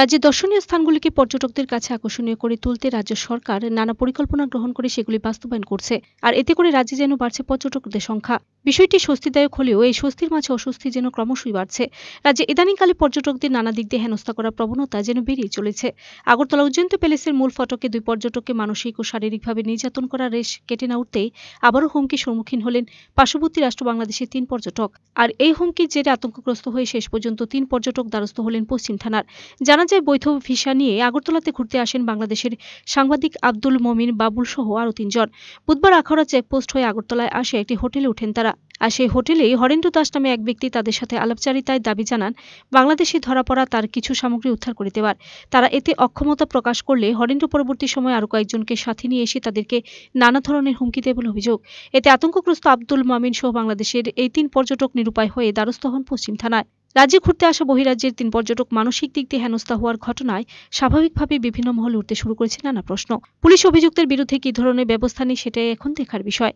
রাজ্যে দর্শনীয় স্থানগুলিকে পর্যটকদের কাছে আকর্ষণীয় করে তুলতে রাজ্য সরকার নানা পরিকল্পনা গ্রহণ করে সেগুলি বাস্তবায়ন করছে আর এতে করে রাজ্যে যেন বাড়ছে পর্যটকদের সংখ্যা বিষয়টি স্বস্তিদায়ক হলেও এই স্বস্তির মাঝে অস্বস্তি যেন ক্রমশই বাড়ছে রাজ্যে ইদানিংকালে পর্যটকদের নানা দিক দিয়ে হেনস্থা করার প্রবণতা যেন বেড়েই চলেছে আগরতলা উজ্জয়ন্ত প্যালেসের মূল ফটকে দুই পর্যটককে মানসিক ও শারীরিকভাবে নির্যাতন করার রেশ কেটে না উঠতেই আবারও হুমকির সম্মুখীন হলেন পার্শ্ববর্তী রাষ্ট্র বাংলাদেশের তিন পর্যটক আর এই হুমকির জেরে আতঙ্কগ্রস্ত হয়ে শেষ পর্যন্ত তিন পর্যটক দ্বারস্থ হলেন পশ্চিম থানার জানা যায় বৈধ ভিসা নিয়ে আগরতলাতে ঘুরতে আসেন বাংলাদেশের সাংবাদিক আব্দুল মমিন বাবুল সহ আরও তিনজন বুধবার আখড়া চেকপোস্ট হয়ে আগরতলায় আসে একটি হোটেলে উঠেন তারা আর সেই হোটেলেই হরেন্দ্র দাস নামে এক ব্যক্তি তাদের সাথে আলাপচারিতায় দাবি জানান বাংলাদেশি ধরা পড়া তার কিছু সামগ্রী উদ্ধার করে দেওয়ার তারা এতে অক্ষমতা প্রকাশ করলে হরেন্দ্র পরবর্তী সময় আরও কয়েকজনকে সাথে নিয়ে এসে তাদেরকে নানা ধরনের হুমকি দেয় বলে অভিযোগ এতে আতঙ্কগ্রস্ত আব্দুল মামিন সহ বাংলাদেশের এই তিন পর্যটক নিরুপায় হয়ে দ্বারস্থ হন পশ্চিম থানায় রাজ্যে ঘুরতে আসা বহিরাজ্যের তিন পর্যটক মানসিক দিক দিয়ে হেনস্থা হওয়ার ঘটনায় স্বাভাবিকভাবে বিভিন্ন মহল উঠতে শুরু করেছে নানা প্রশ্ন পুলিশ অভিযুক্তের বিরুদ্ধে কী ধরনের ব্যবস্থা নেই সেটাই এখন দেখার বিষয়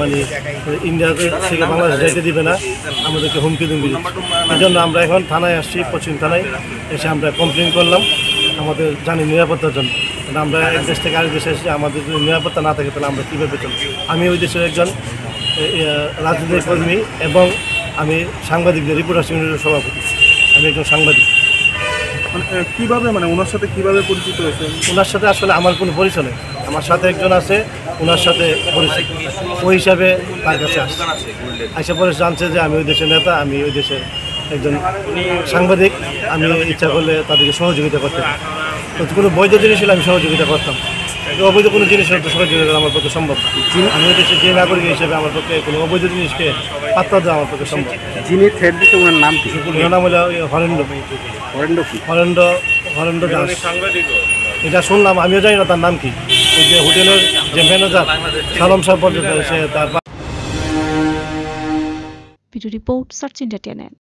মানে ইন্ডিয়াকে থেকে বাংলাদেশ যেতে দিবে না আমাদেরকে হুমকি দিবে এই জন্য আমরা এখন থানায় আসছি পশ্চিম থানায় এসে আমরা কমপ্লেন করলাম আমাদের জানি নিরাপত্তার জন্য আমরা এক দেশ থেকে আরেক দেশে এসেছি আমাদের যদি নিরাপত্তা না থাকে তাহলে আমরা কীভাবে চলছি আমি ওই দেশের একজন রাজনৈতিক কর্মী এবং আমি সাংবাদিকদের রিপোর্টার ইউনিটের সভাপতি আমি একজন সাংবাদিক মানে, কিভাবে মানে ওনার সাথে কিভাবে পরিচিত হয়েছে ওনার সাথে আসলে আমার কোনো পরিচয় নেই আমার সাথে একজন আছে ওনার সাথে পরিচিত ওই হিসাবে তার কাছে আসে আসে পরে জানছে যে আমি ওই দেশের নেতা আমি ওই দেশের একজন সাংবাদিক আমি ইচ্ছা করলে তাদেরকে সহযোগিতা করতাম তো কোনো বৈধ জিনিস হলে আমি সহযোগিতা করতাম অবৈধ কোনো জিনিস হলে তো সহযোগিতা আমার পক্ষে সম্ভব আমি দেশের যে নাগরিক হিসেবে আমার পক্ষে কোনো অবৈধ জিনিসকে পাত্তা দেওয়া আমার পক্ষে সম্ভব যিনি থ্রেড নাম কি নাম হলো ইয়ে হরেন্দ্র হরেন্দ্র হরেন্দ্র হরেন্দ্র দাস এটা শুনলাম আমিও জানি না তার নাম কি যে হোটেলের যে ম্যানেজার সালাম সাহেব সে রিপোর্ট সার্চ ইন্ডিয়া